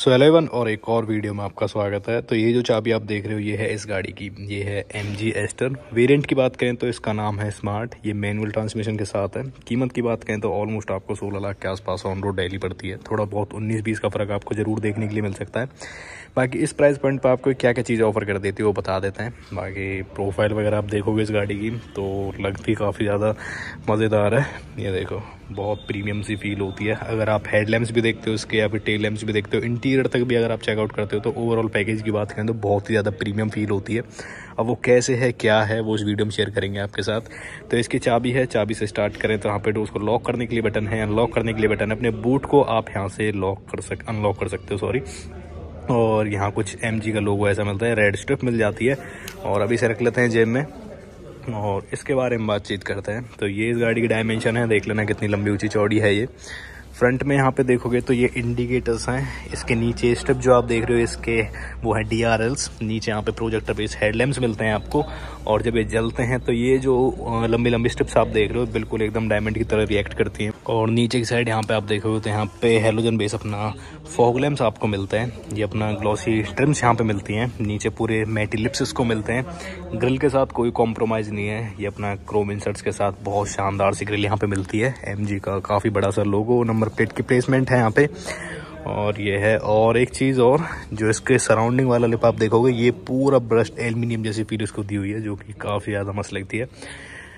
सो eleven और एक और वीडियो में आपका स्वागत है तो ये जो चाबी आप देख रहे हो ये है इस गाड़ी की ये है एम जी एस्टर वेरियंट की बात करें तो इसका नाम है स्मार्ट ये मैनुअल ट्रांसमिशन के साथ है कीमत की बात करें तो ऑलमोस्ट आपको 16 लाख के आसपास ऑन रोड डेली पड़ती है थोड़ा बहुत 19-20 का फ़र्क आपको ज़रूर देखने के लिए मिल सकता है बाकी इस प्राइस पॉइंट पर आपको क्या क्या चीज़ें ऑफर कर देती है वो बता देते हैं बाकी प्रोफाइल वगैरह आप देखोगे इस गाड़ी की तो लगती काफ़ी ज़्यादा मज़ेदार है ये देखो बहुत प्रीमियम सी फील होती है अगर आप हेडलैम्प्स भी देखते हो इसके या फिर टेल लैम्प्स भी देखते हो इंटीरियर तक भी अगर आप चेकआउट करते हो तो ओवरऑल पैकेज की बात करें तो बहुत ही ज़्यादा प्रीमियम फील होती है अब वो कैसे है क्या है वो इस वीडियो में शेयर करेंगे आपके साथ तो इसकी चाबी है चाबी से स्टार्ट करें तो यहाँ पर तो उसको लॉक करने के लिए बटन है अनलॉक करने के लिए बटन है अपने बूट को आप यहाँ से लॉक कर सक अनलॉक कर सकते हो सॉरी और यहाँ कुछ एम का लोगो ऐसा मिलता है रेड स्ट्रिप मिल जाती है और अभी से रख लेते हैं जेब में और इसके बारे में बातचीत करते हैं तो ये इस गाड़ी की डायमेंशन है देख लेना कितनी लंबी ऊंची चौड़ी है ये फ्रंट में यहाँ पे देखोगे तो ये इंडिकेटर्स हैं इसके नीचे स्ट्रिप जो आप देख रहे हो इसके वो है डी आर एल्स नीचे यहाँ पे प्रोजेक्टर बेस हेडलैम्प्स मिलते हैं आपको और जब ये जलते हैं तो ये जो लंबी लंबी स्ट्रिप्स आप देख रहे हो बिल्कुल एकदम डायमंड की तरह रिएक्ट करती हैं और नीचे की साइड यहाँ पे आप देखोगे तो यहाँ पे हेलोजन बेस अपना फोगलेम्स आपको मिलते हैं ये अपना ग्लॉसी ट्रिम्स यहाँ पे मिलती हैं नीचे पूरे मेटी लिप्स इसको मिलते हैं ग्रिल के साथ कोई कॉम्प्रोमाइज़ नहीं है ये अपना क्रोम इंसर्ट्स के साथ बहुत शानदार सी ग्रिल यहाँ पे मिलती है एम का काफ़ी बड़ा सा लोगो नंबर प्लेट की प्लेसमेंट है यहाँ पे और ये है और एक चीज़ और जो इसके सराउंडिंग वाला लिप आप देखोगे ये पूरा ब्रश एल्यूमिनियम जैसी फील इसको दी हुई है जो कि काफ़ी ज़्यादा मस्त लगती है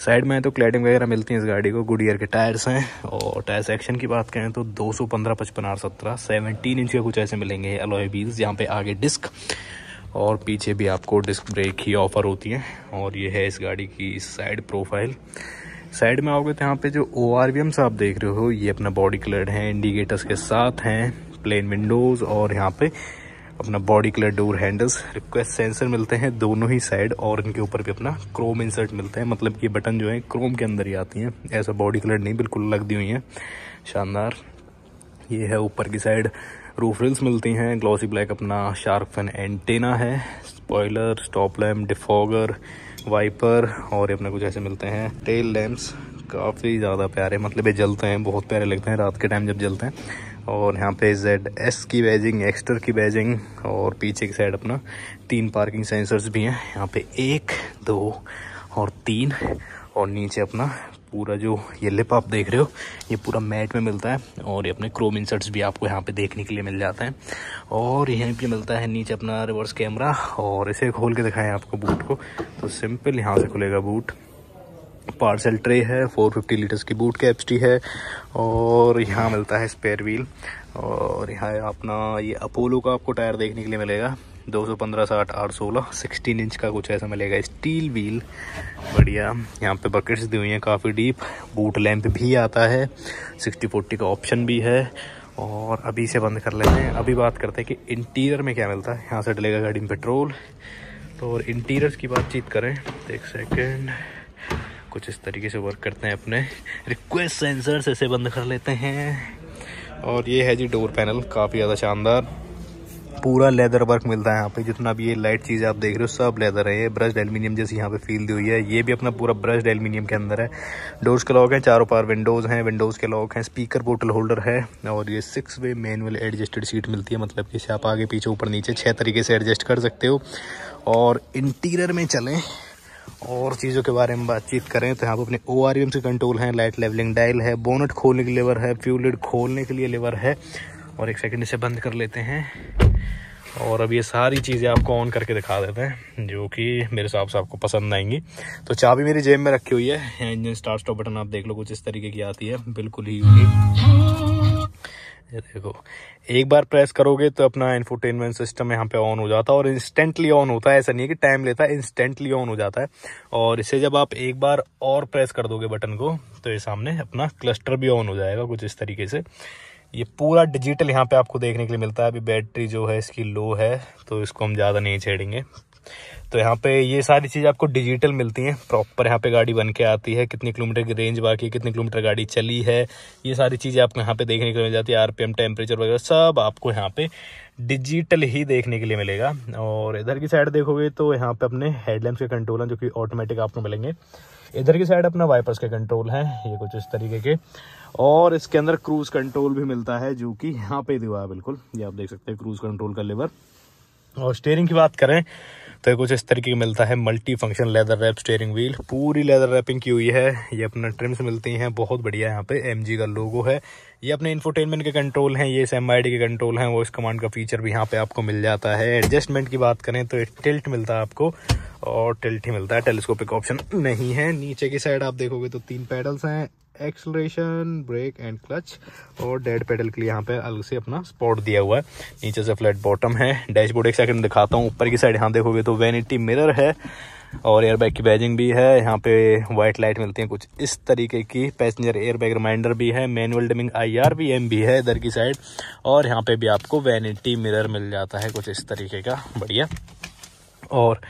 साइड में तो क्लैडिंग वगैरह मिलती है इस गाड़ी को गुडियर के टायर्स हैं और टायर सेक्शन की बात करें तो दो सौ पंद्रह पचपन आठ सत्रह सेवनटीन इंच के कुछ ऐसे मिलेंगे अलॉय व्हील्स यहाँ पे आगे डिस्क और पीछे भी आपको डिस्क ब्रेक ही ऑफ़र होती हैं और ये है इस गाड़ी की साइड प्रोफाइल साइड में आओगे तो यहाँ पे जो ओ आर आप देख रहे हो ये अपना बॉडी कलर है इंडिकेटर्स के साथ हैं प्लेन विंडोज़ और यहाँ पे अपना body colour door handles request sensor मिलते हैं दोनों ही साइड और इनके ऊपर भी अपना क्रोम इंसर्ट मिलते हैं मतलब ये बटन जो है क्रोम के अंदर ही आती हैं ऐसा बॉडी कलर नहीं बिल्कुल लगती हुई हैं शानदार ये है ऊपर की साइड रूफ रिल्स मिलती हैं ग्लॉसी ब्लैक अपना शार्क फैन एंटेना है spoiler stop lamp defogger wiper और अपने कुछ ऐसे मिलते हैं टेल लैम्प्स काफ़ी ज़्यादा प्यारे मतलब ये जलते हैं बहुत प्यारे लगते हैं रात के टाइम जब जलते हैं और यहाँ पे जेड एस की बैजिंग एक्स्टर की बैजिंग और पीछे की साइड अपना तीन पार्किंग सेंसर्स भी हैं यहाँ पे एक दो और तीन और नीचे अपना पूरा जो ये लिप आप देख रहे हो ये पूरा मैट में मिलता है और ये अपने क्रोम इंसर्ट्स भी आपको यहाँ पे देखने के लिए मिल जाते हैं और यहीं पे मिलता है नीचे अपना रिवर्स कैमरा और इसे खोल के दिखाएं आपको बूट को तो सिंपल यहाँ से खुलेगा बूट पार्सल ट्रे है 450 लीटर्स की बूट कैप्सटी है और यहाँ मिलता है स्पेयर व्हील और यहाँ अपना ये अपोलो का आपको टायर देखने के लिए मिलेगा दो सौ पंद्रह साठ आठ सोलह सिक्सटीन इंच का कुछ ऐसा मिलेगा स्टील व्हील बढ़िया यहाँ पे बकेट्स दी हुई हैं काफ़ी डीप बूट लैंप भी आता है सिक्सटी फोर्टी का ऑप्शन भी है और अभी से बंद कर लेते हैं अभी बात करते हैं कि इंटीरियर में क्या मिलता है यहाँ से डलेगा गाड़ी में पेट्रोल तो और इंटीरियर्स की बातचीत करें एक सेकेंड कुछ इस तरीके से वर्क करते हैं अपने रिक्वेस्ट से इसे बंद कर लेते हैं और ये है जी डोर पैनल काफ़ी ज़्यादा शानदार पूरा लेदर वर्क मिलता है यहाँ पे जितना भी ये लाइट चीज़ें आप देख रहे हो सब लेदर है ये ब्रश्ड एलमिनियम जैसी यहाँ पे फील दी हुई है ये भी अपना पूरा ब्रश्ड एलमिनियम के अंदर है डोर्स के लॉक हैं चारों पार विंडोज़ हैं विंडोज़ के लॉक हैं स्पीकर बोटल होल्डर है और ये six way manual adjusted seat मिलती है मतलब कि आप आगे पीछे ऊपर नीचे छः तरीके से एडजस्ट कर सकते हो और इंटीरियर में चलें और चीज़ों के बारे में बातचीत करें तो यहाँ पर अपने ओ आर एम से कंट्रोल हैं लाइट लेवलिंग डायल है बोनट खोलने के लेवर है फ्यूलिड खोलने के लिए लेवर है और एक सेकंड इसे बंद कर लेते हैं और अब ये सारी चीज़ें आपको ऑन करके दिखा देते हैं जो कि मेरे हिसाब से आपको पसंद आएंगी तो चाबी मेरी जेब में रखी हुई है इंजन स्टार्ट स्टॉप बटन आप देख लो कुछ इस तरीके की आती है बिल्कुल ही यूनिक ये देखो एक बार प्रेस करोगे तो अपना इन्फोटेनमेंट सिस्टम यहाँ पे ऑन हो जाता है और इंस्टेंटली ऑन होता है ऐसा नहीं है कि टाइम लेता है इंस्टेंटली ऑन हो जाता है और इसे जब आप एक बार और प्रेस कर दोगे बटन को तो ये सामने अपना क्लस्टर भी ऑन हो जाएगा कुछ इस तरीके से ये पूरा डिजिटल यहाँ पे आपको देखने के लिए मिलता है अभी बैटरी जो है इसकी लो है तो इसको हम ज़्यादा नहीं छेड़ेंगे तो यहाँ पे ये सारी चीज़ आपको डिजिटल मिलती हैं प्रॉपर यहाँ पे गाड़ी बन के आती है कितने किलोमीटर की रेंज बाकी है कितने किलोमीटर गाड़ी चली है ये सारी चीज़ें आपको यहाँ पे देखने के लिए मिल जाती है आरपीएम टेम्परेचर वगैरह सब आपको यहाँ पे डिजिटल ही देखने के लिए मिलेगा और इधर की साइड देखोगे तो यहाँ पे अपने हेडलैम्प के कंट्रोल हैं जो कि ऑटोमेटिक आपको मिलेंगे इधर की साइड अपना वाइपर्स के कंट्रोल हैं ये कुछ इस तरीके के और इसके अंदर क्रूज़ कंट्रोल भी मिलता है जो कि यहाँ पे दिवा है बिल्कुल ये आप देख सकते हैं क्रूज़ कंट्रोल का लेवर और स्टेयरिंग की बात करें तो कुछ इस तरीके का मिलता है multi function leather wrap steering wheel पूरी लेदर रैपिंग की हुई है ये अपना ट्रिम्स मिलती हैं बहुत बढ़िया यहाँ पे एम का लोगो है ये अपने इन्फोटेनमेंट के कंट्रोल हैं ये इस एम के कंट्रोल हैं इस कमांड का फीचर भी यहाँ पे आपको मिल जाता है एडजस्टमेंट की बात करें तो टिल्ट मिलता है आपको और टिल्ट ही मिलता है टेलीस्कोपिक ऑप्शन नहीं है नीचे की साइड आप देखोगे तो तीन पैडल्स हैं एक्सलेशन ब्रेक एंड क्लच और डेड पेडल के लिए यहाँ पे अलग से अपना स्पॉट दिया हुआ है नीचे से फ्लैट बॉटम है डैशबोर्ड एक सेकंड दिखाता हूँ ऊपर की साइड यहाँ देखोगे तो वैनिटी मिरर है और एयरबैग की बैजिंग भी है यहाँ पे वाइट लाइट मिलती है कुछ इस तरीके की पैसेंजर एयरबैग रिमाइंडर भी है मैनुअल डिमिंग आई आर भी एम भी है इधर की साइड और यहाँ पे भी आपको वैनिटी मिरर मिल जाता है कुछ इस तरीके का बढ़िया और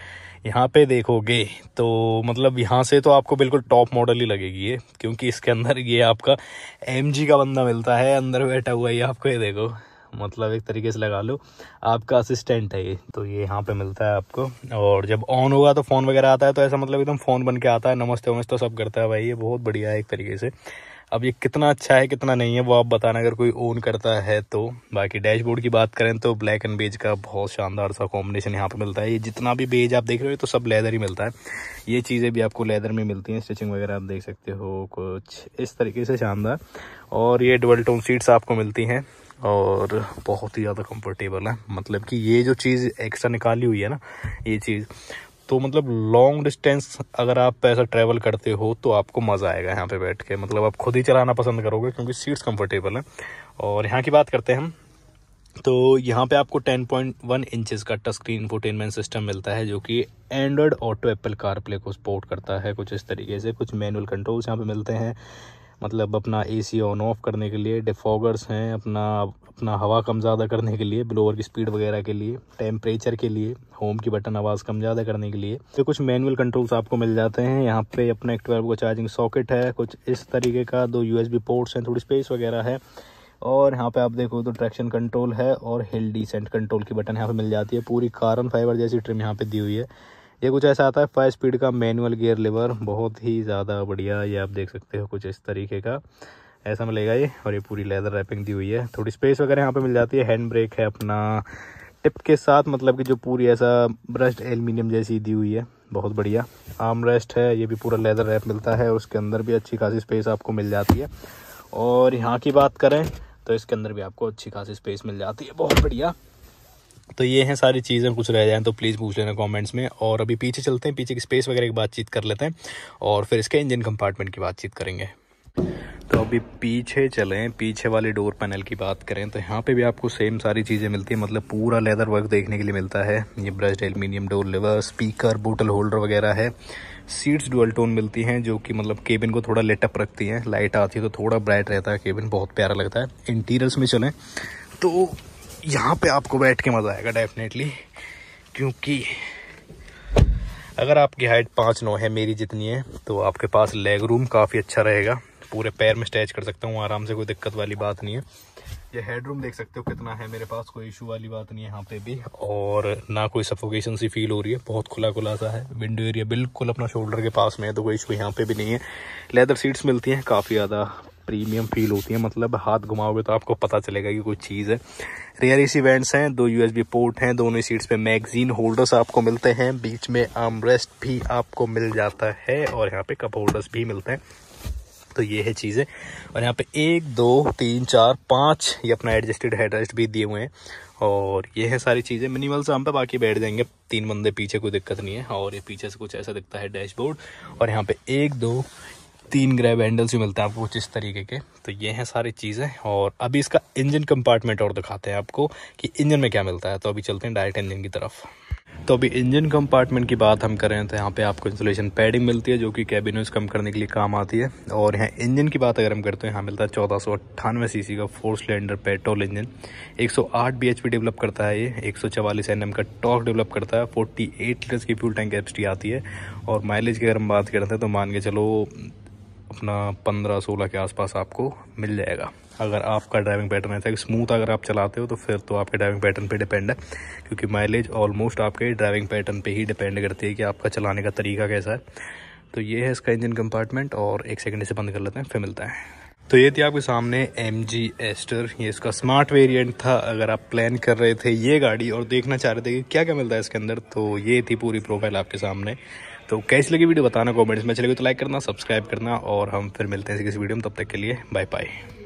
यहाँ पे देखोगे तो मतलब यहाँ से तो आपको बिल्कुल टॉप मॉडल ही लगेगी ये क्योंकि इसके अंदर ये आपका एम का बंदा मिलता है अंदर बैठा हुआ ये आपको ये देखो मतलब एक तरीके से लगा लो आपका असिस्टेंट है ये तो ये यहाँ पे मिलता है आपको और जब ऑन होगा तो फ़ोन वगैरह आता है तो ऐसा मतलब एकदम फ़ोन बन के आता है नमस्ते वमस्ते सब करता है भाई ये बहुत बढ़िया है एक तरीके से अब ये कितना अच्छा है कितना नहीं है वो आप बताना अगर कोई ओन करता है तो बाकी डैशबोर्ड की बात करें तो ब्लैक एंड बेज का बहुत शानदार सा कॉम्बिनेशन यहाँ पर मिलता है ये जितना भी बेज आप देख रहे हो तो सब लेदर ही मिलता है ये चीज़ें भी आपको लेदर में मिलती हैं स्टिचिंग वगैरह आप देख सकते हो कुछ इस तरीके से शानदार और ये डबल टोन सीट्स आपको मिलती हैं और बहुत ही ज़्यादा कंफर्टेबल है मतलब कि ये जो चीज़ एक्स्ट्रा निकाली हुई है ना ये चीज़ तो मतलब लॉन्ग डिस्टेंस अगर आप ऐसा ट्रैवल करते हो तो आपको मज़ा आएगा यहाँ पे बैठ के मतलब आप खुद ही चलाना पसंद करोगे क्योंकि सीट्स कंफर्टेबल हैं और यहाँ की बात करते हैं हम तो यहाँ पे आपको 10.1 इंचेस का टच स्क्रीन इंफोटेनमेंट सिस्टम मिलता है जो कि एंड्रॉयड ऑटो एप्पल कारप्ले को सपोर्ट करता है कुछ इस तरीके से कुछ मैनुअल कंट्रोल्स यहाँ पे मिलते हैं मतलब अपना एसी ऑन ऑफ करने के लिए डिफॉगर्स हैं अपना अपना हवा कम ज़्यादा करने के लिए ब्लोअर की स्पीड वगैरह के लिए टेम्परेचर के लिए होम की बटन आवाज़ कम ज़्यादा करने के लिए तो कुछ मैनुअल कंट्रोल्स आपको मिल जाते हैं यहाँ पे अपने ट्वेल्व को चार्जिंग सॉकेट है कुछ इस तरीके का दो यू पोर्ट्स हैं थोड़ी स्पेस वगैरह है और यहाँ पे आप देखो तो ट्रैक्शन कंट्रोल है और हिल डिसेंट कंट्रोल की बटन यहाँ पे मिल जाती है पूरी कारन फाइबर जैसी ट्रिम यहाँ पे दी हुई है ये कुछ ऐसा आता है फाइव स्पीड का मैनुअल गियर लिवर बहुत ही ज़्यादा बढ़िया ये आप देख सकते हो कुछ इस तरीके का ऐसा मिलेगा ये और ये पूरी लेदर रैपिंग दी हुई है थोड़ी स्पेस वगैरह यहाँ पे मिल जाती है हैंड ब्रेक है अपना टिप के साथ मतलब कि जो पूरी ऐसा ब्रश्ड एल्यूमिनियम जैसी दी हुई है बहुत बढ़िया आर्म रेस्ट है ये भी पूरा लेदर रैप मिलता है और उसके अंदर भी अच्छी खासी स्पेस आपको मिल जाती है और यहाँ की बात करें तो इसके अंदर भी आपको अच्छी खासी स्पेस मिल जाती है बहुत बढ़िया तो ये हैं सारी चीज़ें कुछ रह जाएँ तो प्लीज़ पूछ लेना कमेंट्स में और अभी पीछे चलते हैं पीछे की स्पेस वगैरह की बातचीत कर लेते हैं और फिर इसके इंजन कंपार्टमेंट की बातचीत करेंगे तो अभी पीछे चलें पीछे वाले डोर पैनल की बात करें तो यहाँ पे भी आपको सेम सारी चीज़ें मिलती हैं मतलब पूरा लेदर वर्क देखने के लिए मिलता है ये brush aluminium door lever speaker bottle holder वगैरह है सीट्स डुअल टोन मिलती हैं जो कि मतलब केबिन को थोड़ा लेटअप रखती हैं लाइट आती है तो थोड़ा ब्राइट रहता है केबिन बहुत प्यारा लगता है इंटीरियर्स में चलें तो यहाँ पे आपको बैठ के मज़ा आएगा डेफिनेटली क्योंकि अगर आपकी हाइट पाँच नौ है मेरी जितनी है तो आपके पास लेग रूम काफ़ी अच्छा रहेगा पूरे पैर में स्ट्रेच कर सकता हूँ आराम से कोई दिक्कत वाली बात नहीं है ये हेड रूम देख सकते हो कितना है मेरे पास कोई इशू वाली बात नहीं है यहाँ पे भी और ना कोई सफोकेशन सी फील हो रही है बहुत खुला खुला सा है विंडो एरिया बिल्कुल अपना शोल्डर के पास में है तो कोई इशू यहाँ पे भी नहीं है लेदर सीट्स मिलती हैं काफ़ी ज़्यादा प्रीमियम फील होती है मतलब हाथ घुमाओगे तो आपको पता चलेगा कि कोई चीज़ है रेयर ए वेंट्स हैं दो यूएसबी पोर्ट हैं दोनों सीट्स पे मैगजीन होल्डर्स आपको मिलते हैं बीच में आर्म रेस्ट भी आपको मिल जाता है और यहाँ पे कप होल्डर्स भी मिलते हैं तो ये है चीज़ें और यहाँ पे एक दो तीन चार पाँच ये अपना एडजस्टेड हेडरेस्ट रेस्ट भी दिए हुए हैं और ये है सारी चीज़ें मिनिमल से हम पे बाकी बैठ जाएंगे तीन बंदे पीछे कोई दिक्कत नहीं है और ये पीछे से कुछ ऐसा दिखता है डैशबोर्ड और यहाँ पे एक दो तीन ग्रैब हैंडल्स भी मिलते हैं आपको कुछ इस तरीके के तो ये हैं सारी चीज़ें और अभी इसका इंजन कंपार्टमेंट और दिखाते हैं आपको कि इंजन में क्या मिलता है तो अभी चलते हैं डायरेक्ट इंजन की तरफ तो अभी इंजन कंपार्टमेंट की बात हम करें तो यहाँ पे आपको इंसुलेशन पैडिंग मिलती है जो कि कैबिन कम करने के लिए काम आती है और यहाँ इंजन की बात अगर हम करते हैं यहाँ मिलता है चौदह सौ अट्ठानवे सी का four cylinder petrol engine 108 BHP develop करता है ये 144 एनएम का टॉर्क डेवलप करता है 48 लीटर्स की फ्यूल टैंक कैपेसिटी आती है और माइलेज की अगर हम बात करते हैं तो मान के चलो अपना पंद्रह सोलह के आसपास आपको मिल जाएगा अगर आपका ड्राइविंग पैटर्न ऐसा है स्मूथ अगर आप चलाते हो तो फिर तो आपके ड्राइविंग पैटर्न पे डिपेंड है क्योंकि माइलेज ऑलमोस्ट आपके ड्राइविंग पैटर्न पे ही डिपेंड करती है कि आपका चलाने का तरीका कैसा है तो ये है इसका इंजन कंपार्टमेंट और एक सेकंड इसे बंद कर लेते हैं फिर मिलता है तो ये थी आपके सामने एम जी एस्टर ये इसका स्मार्ट वेरियंट था अगर आप प्लान कर रहे थे ये गाड़ी और देखना चाह रहे थे कि क्या क्या मिलता है इसके अंदर तो ये थी पूरी प्रोफाइल आपके सामने तो कैसी लगी वीडियो बताना कमेंट्स में अच्छी लगी तो लाइक करना सब्सक्राइब करना और हम फिर मिलते हैं किसी वीडियो में तब तक के लिए बाय बाय